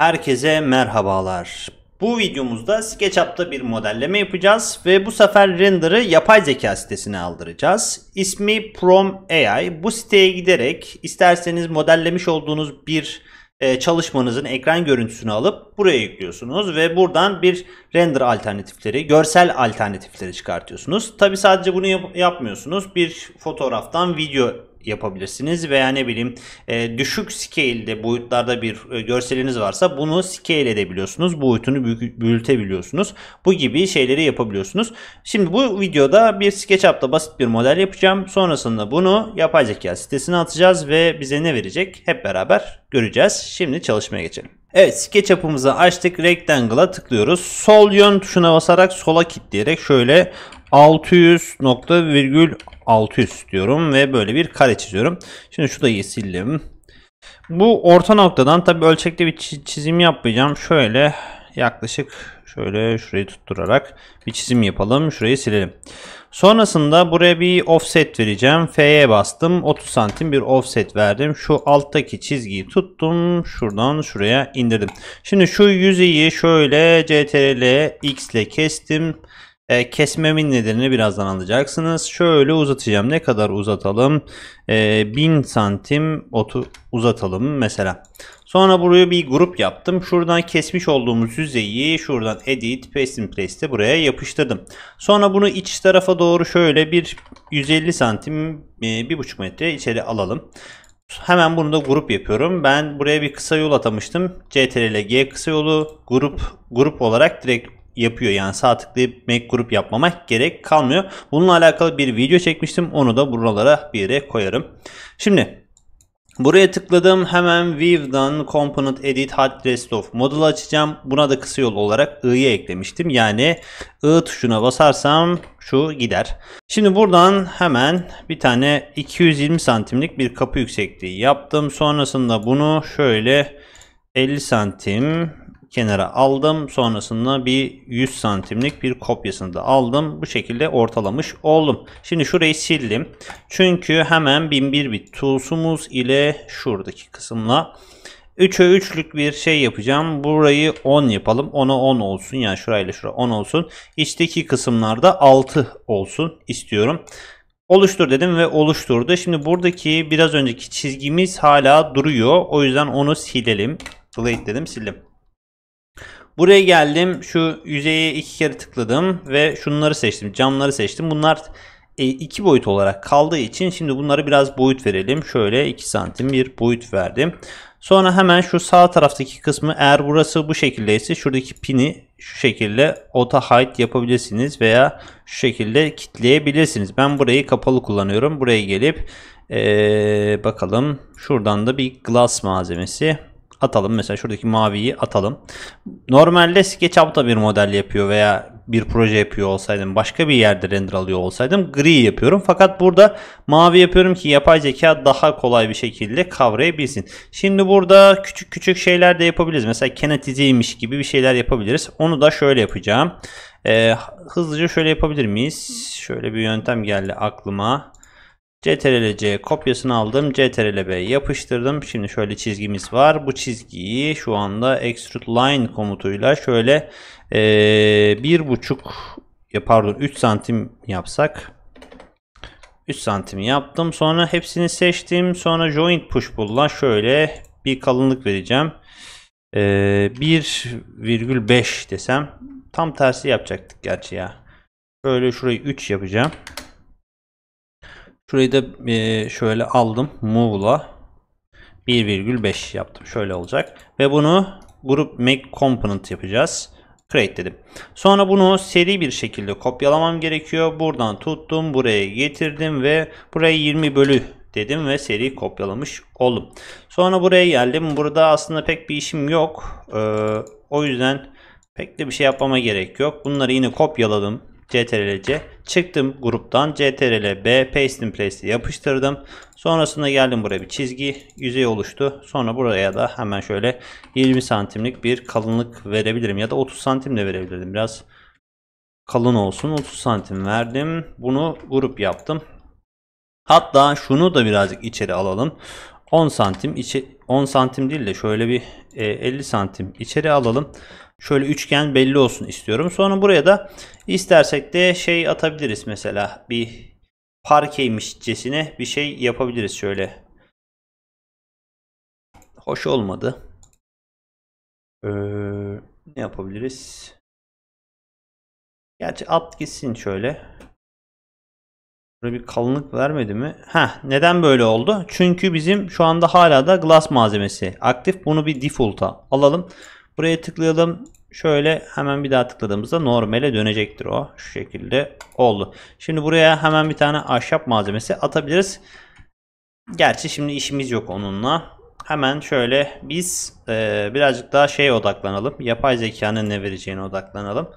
Herkese merhabalar. Bu videomuzda SketchUp'ta bir modelleme yapacağız ve bu sefer render'ı yapay zeka sitesine aldıracağız. İsmi Prom AI. Bu siteye giderek isterseniz modellemiş olduğunuz bir e, çalışmanızın ekran görüntüsünü alıp buraya yüklüyorsunuz ve buradan bir render alternatifleri, görsel alternatifleri çıkartıyorsunuz. Tabi sadece bunu yap- yapmıyorsunuz. Bir fotoğraftan video yapabilirsiniz veya ne bileyim e, düşük scale'de boyutlarda bir e, görseliniz varsa bunu scale edebiliyorsunuz. Boyutunu büyütebiliyorsunuz. Bu gibi şeyleri yapabiliyorsunuz. Şimdi bu videoda bir SketchUp'ta basit bir model yapacağım. Sonrasında bunu yapay zeka sitesine atacağız ve bize ne verecek hep beraber göreceğiz. Şimdi çalışmaya geçelim. Evet SketchUp'ımızı açtık. Rectangle'a tıklıyoruz. Sol yön tuşuna basarak sola kilitleyerek şöyle 600 nokta virgül Altı 600 diyorum ve böyle bir kare çiziyorum. Şimdi şurayı sildim. Bu orta noktadan tabi ölçekte bir çizim yapmayacağım. Şöyle yaklaşık şöyle şurayı tutturarak bir çizim yapalım. Şurayı silelim. Sonrasında buraya bir offset vereceğim. F'ye bastım. 30 santim bir offset verdim. Şu alttaki çizgiyi tuttum. Şuradan şuraya indirdim. Şimdi şu yüzeyi şöyle CTRL X ile kestim. E, kesmemin nedenini birazdan alacaksınız. Şöyle uzatacağım. Ne kadar uzatalım? E, 1000 santim otu uzatalım mesela. Sonra buraya bir grup yaptım. Şuradan kesmiş olduğumuz yüzeyi şuradan edit, paste in place'te buraya yapıştırdım. Sonra bunu iç tarafa doğru şöyle bir 150 santim, e, bir buçuk metre içeri alalım. Hemen bunu da grup yapıyorum. Ben buraya bir kısa yol atamıştım. CTRL G kısa yolu grup grup olarak direkt yapıyor. Yani sağ tıklayıp make grup yapmama gerek kalmıyor. Bununla alakalı bir video çekmiştim. Onu da buralara bir yere koyarım. Şimdi Buraya tıkladım. Hemen View'dan Component Edit Hot Rest of Model açacağım. Buna da kısa yol olarak I'yı eklemiştim. Yani I tuşuna basarsam şu gider. Şimdi buradan hemen bir tane 220 santimlik bir kapı yüksekliği yaptım. Sonrasında bunu şöyle 50 santim kenara aldım. Sonrasında bir 100 santimlik bir kopyasını da aldım. Bu şekilde ortalamış oldum. Şimdi şurayı sildim. Çünkü hemen 1001 bit tools'umuz ile şuradaki kısımla 3'e 3'lük bir şey yapacağım. Burayı 10 yapalım. 10'a 10 olsun. Yani şurayla şura 10 olsun. İçteki kısımlarda 6 olsun istiyorum. Oluştur dedim ve oluşturdu. Şimdi buradaki biraz önceki çizgimiz hala duruyor. O yüzden onu silelim. Delete dedim sildim. Buraya geldim. Şu yüzeye iki kere tıkladım ve şunları seçtim. Camları seçtim. Bunlar e, iki boyut olarak kaldığı için şimdi bunları biraz boyut verelim. Şöyle 2 santim bir boyut verdim. Sonra hemen şu sağ taraftaki kısmı eğer burası bu şekildeyse şuradaki pini şu şekilde auto height yapabilirsiniz veya şu şekilde kitleyebilirsiniz. Ben burayı kapalı kullanıyorum. Buraya gelip ee, bakalım şuradan da bir glass malzemesi atalım. Mesela şuradaki maviyi atalım. Normalde SketchUp'ta bir model yapıyor veya bir proje yapıyor olsaydım başka bir yerde render alıyor olsaydım gri yapıyorum. Fakat burada mavi yapıyorum ki yapay zeka daha kolay bir şekilde kavrayabilsin. Şimdi burada küçük küçük şeyler de yapabiliriz. Mesela kinetiziymiş gibi bir şeyler yapabiliriz. Onu da şöyle yapacağım. Ee, hızlıca şöyle yapabilir miyiz? Şöyle bir yöntem geldi aklıma. CTRL-C kopyasını aldım. CTRL-B yapıştırdım. Şimdi şöyle çizgimiz var. Bu çizgiyi şu anda extrude line komutuyla şöyle e, bir ee, buçuk pardon 3 santim yapsak 3 santim yaptım. Sonra hepsini seçtim. Sonra joint push pull'la şöyle bir kalınlık vereceğim. Ee, 1,5 desem tam tersi yapacaktık gerçi ya. Böyle şurayı 3 yapacağım. Şurayı da e, şöyle aldım. Move'la 1,5 yaptım. Şöyle olacak. Ve bunu grup make component yapacağız. Create dedim. Sonra bunu seri bir şekilde kopyalamam gerekiyor. Buradan tuttum. Buraya getirdim ve buraya 20 bölü dedim ve seri kopyalamış oldum. Sonra buraya geldim. Burada aslında pek bir işim yok. Ee, o yüzden pek de bir şey yapmama gerek yok. Bunları yine kopyaladım. CTRL-C çıktım gruptan CTRL-B paste in place yapıştırdım. Sonrasında geldim buraya bir çizgi yüzey oluştu. Sonra buraya da hemen şöyle 20 santimlik bir kalınlık verebilirim ya da 30 santim de verebilirim. Biraz kalın olsun 30 santim verdim. Bunu grup yaptım. Hatta şunu da birazcık içeri alalım. 10 santim içi 10 santim değil de şöyle bir 50 e, santim içeri alalım. Şöyle üçgen belli olsun istiyorum. Sonra buraya da istersek de şey atabiliriz mesela. Bir parkeymişçesine bir şey yapabiliriz şöyle. Hoş olmadı. Ee, ne yapabiliriz? Gerçi at gitsin şöyle. Burada bir kalınlık vermedi mi? Ha, neden böyle oldu? Çünkü bizim şu anda hala da glass malzemesi aktif. Bunu bir default'a alalım. Buraya tıklayalım. Şöyle hemen bir daha tıkladığımızda normale dönecektir o. Şu şekilde oldu. Şimdi buraya hemen bir tane ahşap malzemesi atabiliriz. Gerçi şimdi işimiz yok onunla. Hemen şöyle biz e, birazcık daha şeye odaklanalım. Yapay zekanın ne vereceğine odaklanalım.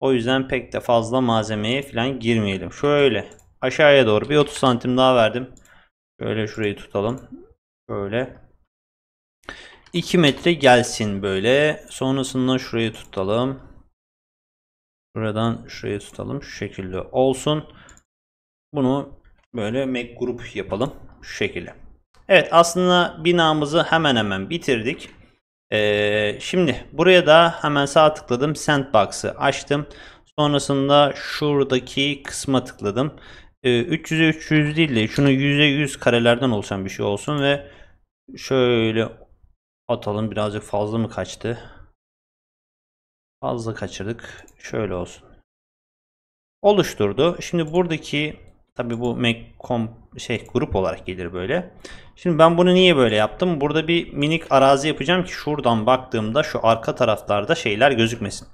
O yüzden pek de fazla malzemeye falan girmeyelim. Şöyle aşağıya doğru bir 30 santim daha verdim. Böyle şurayı tutalım. Böyle. 2 metre gelsin böyle. Sonrasında şurayı tutalım. Buradan şurayı tutalım. Şu şekilde olsun. Bunu böyle make grup yapalım. Şu şekilde. Evet aslında binamızı hemen hemen bitirdik. Ee, şimdi buraya da hemen sağ tıkladım. Sandbox'ı açtım. Sonrasında şuradaki kısma tıkladım. Ee, 300'e 300 değil de şunu 100'e 100 karelerden oluşan bir şey olsun ve şöyle Atalım birazcık fazla mı kaçtı? Fazla kaçırdık. Şöyle olsun. Oluşturdu. Şimdi buradaki tabi bu com şey grup olarak gelir böyle. Şimdi ben bunu niye böyle yaptım? Burada bir minik arazi yapacağım ki şuradan baktığımda şu arka taraflarda şeyler gözükmesin.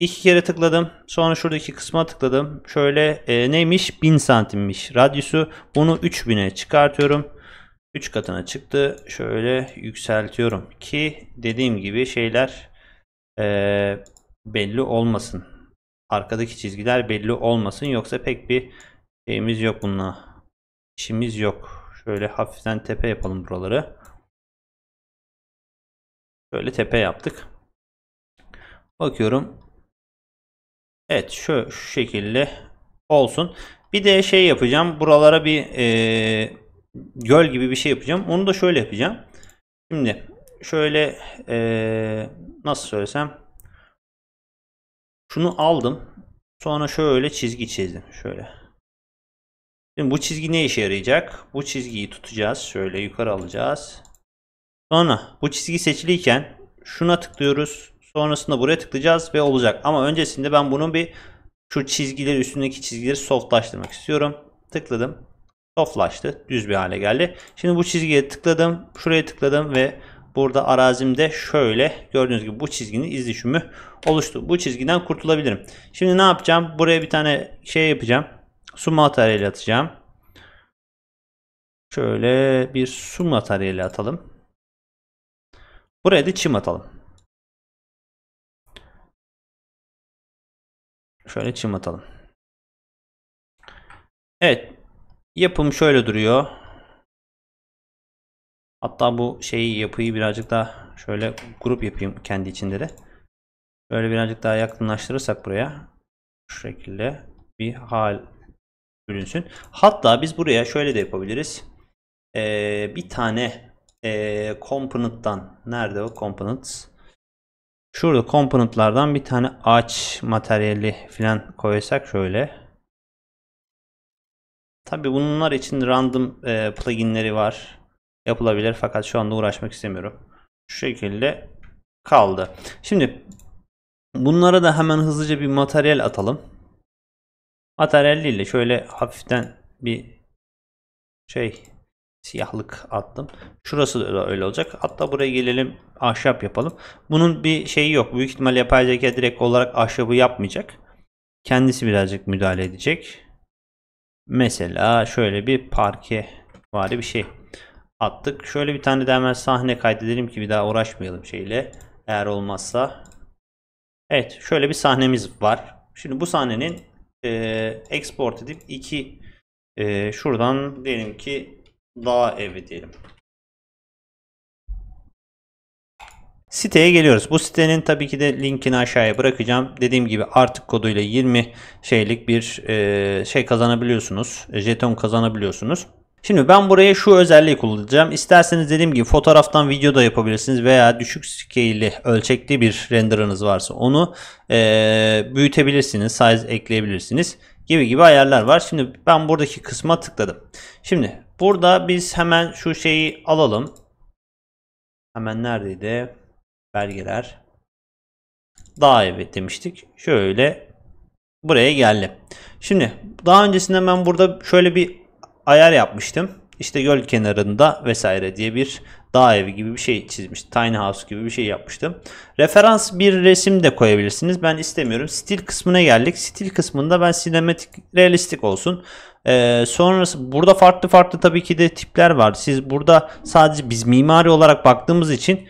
İki kere tıkladım. Sonra şuradaki kısma tıkladım. Şöyle e, neymiş? 1000 santimmiş radyusu. Bunu 3000'e çıkartıyorum. 3 katına çıktı. Şöyle yükseltiyorum ki dediğim gibi şeyler e, belli olmasın. Arkadaki çizgiler belli olmasın. Yoksa pek bir şeyimiz yok bununla. İşimiz yok. Şöyle hafiften tepe yapalım buraları. Şöyle tepe yaptık. Bakıyorum. Evet şu, şu şekilde olsun. Bir de şey yapacağım. Buralara bir e, göl gibi bir şey yapacağım. Onu da şöyle yapacağım. Şimdi şöyle ee, nasıl söylesem şunu aldım. Sonra şöyle çizgi çizdim. Şöyle. Şimdi bu çizgi ne işe yarayacak? Bu çizgiyi tutacağız. Şöyle yukarı alacağız. Sonra bu çizgi seçiliyken şuna tıklıyoruz. Sonrasında buraya tıklayacağız ve olacak. Ama öncesinde ben bunun bir şu çizgileri üstündeki çizgileri softlaştırmak istiyorum. Tıkladım soflaştı. Düz bir hale geldi. Şimdi bu çizgiye tıkladım. Şuraya tıkladım ve burada arazimde şöyle gördüğünüz gibi bu çizginin iz oluştu. Bu çizgiden kurtulabilirim. Şimdi ne yapacağım? Buraya bir tane şey yapacağım. Su materyali atacağım. Şöyle bir su materyali atalım. Buraya da çim atalım. Şöyle çim atalım. Evet Yapım şöyle duruyor. Hatta bu şeyi yapıyı birazcık daha şöyle grup yapayım kendi içinde de. Böyle birazcık daha yakınlaştırırsak buraya şu şekilde bir hal bölünsün. Hatta biz buraya şöyle de yapabiliriz. Ee, bir tane e, component'tan nerede o components? Şurada component'lardan bir tane ağaç materyali falan koysak şöyle. Tabi bunlar için random e, pluginleri var. Yapılabilir fakat şu anda uğraşmak istemiyorum. Şu şekilde kaldı. Şimdi bunlara da hemen hızlıca bir materyal atalım. Materyaliyle şöyle hafiften bir şey siyahlık attım. Şurası da öyle olacak. Hatta buraya gelelim ahşap yapalım. Bunun bir şeyi yok. Büyük ihtimal yapay zeka direkt olarak ahşabı yapmayacak. Kendisi birazcık müdahale edecek. Mesela şöyle bir parke vari bir şey attık. Şöyle bir tane de hemen sahne kaydedelim ki bir daha uğraşmayalım şeyle. Eğer olmazsa. Evet şöyle bir sahnemiz var. Şimdi bu sahnenin e, export edip iki e, şuradan diyelim ki dağ evi diyelim. Siteye geliyoruz. Bu sitenin tabii ki de linkini aşağıya bırakacağım. Dediğim gibi artık koduyla 20 şeylik bir e, şey kazanabiliyorsunuz. E, jeton kazanabiliyorsunuz. Şimdi ben buraya şu özelliği kullanacağım. İsterseniz dediğim gibi fotoğraftan video da yapabilirsiniz veya düşük scale'li ölçekli bir renderınız varsa onu e, büyütebilirsiniz. Size ekleyebilirsiniz gibi gibi ayarlar var. Şimdi ben buradaki kısma tıkladım. Şimdi burada biz hemen şu şeyi alalım. Hemen neredeydi? belgeler daha evet demiştik. Şöyle buraya geldim. Şimdi daha öncesinde ben burada şöyle bir ayar yapmıştım. İşte göl kenarında vesaire diye bir dağ evi gibi bir şey çizmiş. Tiny house gibi bir şey yapmıştım. Referans bir resim de koyabilirsiniz. Ben istemiyorum. Stil kısmına geldik. Stil kısmında ben sinematik realistik olsun. Ee, sonrası burada farklı farklı tabii ki de tipler var. Siz burada sadece biz mimari olarak baktığımız için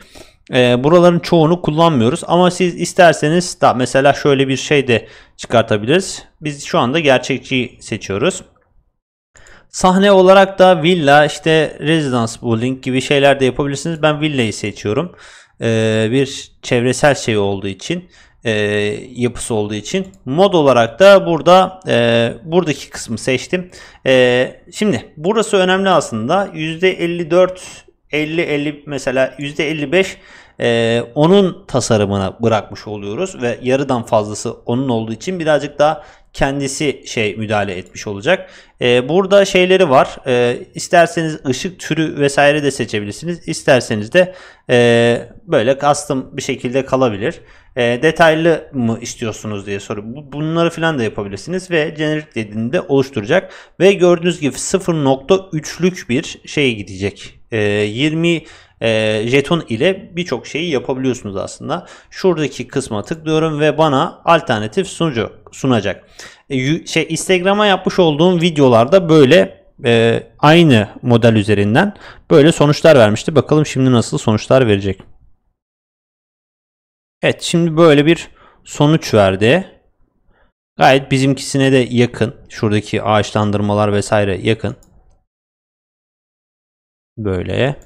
e, buraların çoğunu kullanmıyoruz ama siz isterseniz da mesela şöyle bir şey de çıkartabiliriz. Biz şu anda gerçekçi seçiyoruz. Sahne olarak da villa işte residence building gibi şeyler de yapabilirsiniz. Ben villayı seçiyorum. Ee, bir çevresel şey olduğu için e, yapısı olduğu için mod olarak da burada e, buradaki kısmı seçtim. E, şimdi burası önemli aslında %54 50-50 mesela %55 e, onun tasarımına bırakmış oluyoruz ve yarıdan fazlası onun olduğu için birazcık daha kendisi şey müdahale etmiş olacak. E, burada şeyleri var. E, isterseniz ışık türü vesaire de seçebilirsiniz. İsterseniz de e, böyle custom bir şekilde kalabilir. E, detaylı mı istiyorsunuz diye soru. Bunları falan da yapabilirsiniz ve generic dediğinde oluşturacak. Ve gördüğünüz gibi 0.3'lük bir şeye gidecek 20 ee, e, jeton ile birçok şeyi yapabiliyorsunuz aslında. Şuradaki kısma tıklıyorum ve bana alternatif sunucu sunacak. E, şey Instagram'a yapmış olduğum videolarda böyle e, aynı model üzerinden böyle sonuçlar vermişti. Bakalım şimdi nasıl sonuçlar verecek. Evet şimdi böyle bir sonuç verdi. Gayet bizimkisine de yakın. Şuradaki ağaçlandırmalar vesaire yakın. Böyle.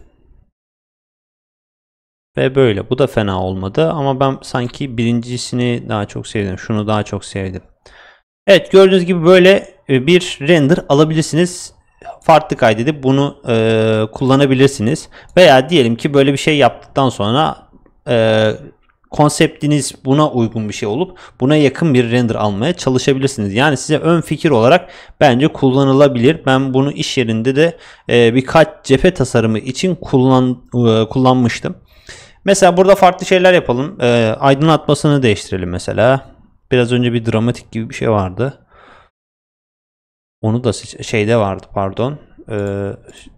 Ve böyle. Bu da fena olmadı ama ben sanki birincisini daha çok sevdim. Şunu daha çok sevdim. Evet gördüğünüz gibi böyle e, bir render alabilirsiniz. Farklı kaydedip bunu e, kullanabilirsiniz. Veya diyelim ki böyle bir şey yaptıktan sonra e, konseptiniz buna uygun bir şey olup buna yakın bir render almaya çalışabilirsiniz. Yani size ön fikir olarak bence kullanılabilir. Ben bunu iş yerinde de e, birkaç cephe tasarımı için kullan e, kullanmıştım. Mesela burada farklı şeyler yapalım. E, aydınlatmasını değiştirelim mesela. Biraz önce bir dramatik gibi bir şey vardı. Onu da şeyde vardı pardon. E,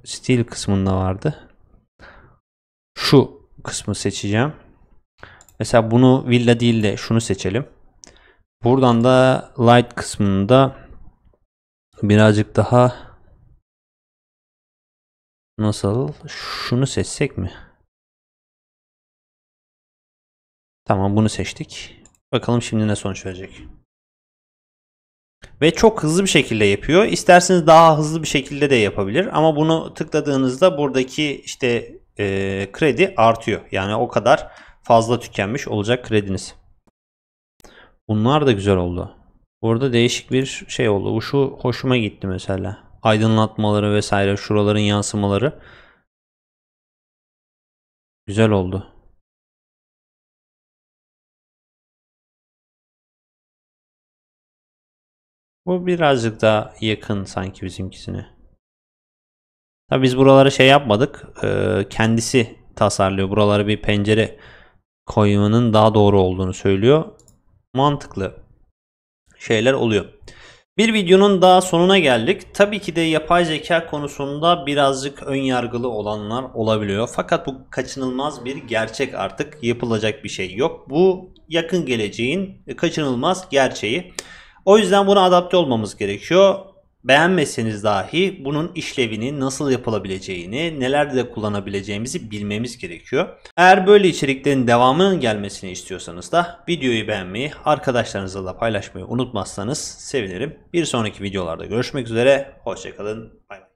stil kısmında vardı. Şu kısmı seçeceğim. Mesela bunu villa değil de şunu seçelim. Buradan da light kısmında birazcık daha nasıl şunu seçsek mi? Tamam bunu seçtik. Bakalım şimdi ne sonuç verecek. Ve çok hızlı bir şekilde yapıyor. İsterseniz daha hızlı bir şekilde de yapabilir. Ama bunu tıkladığınızda buradaki işte e, kredi artıyor. Yani o kadar fazla tükenmiş olacak krediniz. Bunlar da güzel oldu. Burada değişik bir şey oldu. Bu şu hoşuma gitti mesela. Aydınlatmaları vesaire şuraların yansımaları. Güzel oldu. Bu birazcık daha yakın sanki bizimkisine. Tabi biz buraları şey yapmadık. Ee, kendisi tasarlıyor. Buraları bir pencere koymanın daha doğru olduğunu söylüyor. Mantıklı şeyler oluyor. Bir videonun daha sonuna geldik. Tabii ki de yapay zeka konusunda birazcık ön yargılı olanlar olabiliyor. Fakat bu kaçınılmaz bir gerçek artık yapılacak bir şey yok. Bu yakın geleceğin kaçınılmaz gerçeği. O yüzden buna adapte olmamız gerekiyor. Beğenmeseniz dahi bunun işlevini nasıl yapılabileceğini, nelerde kullanabileceğimizi bilmemiz gerekiyor. Eğer böyle içeriklerin devamının gelmesini istiyorsanız da videoyu beğenmeyi, arkadaşlarınızla da paylaşmayı unutmazsanız sevinirim. Bir sonraki videolarda görüşmek üzere, hoşçakalın, bay bay.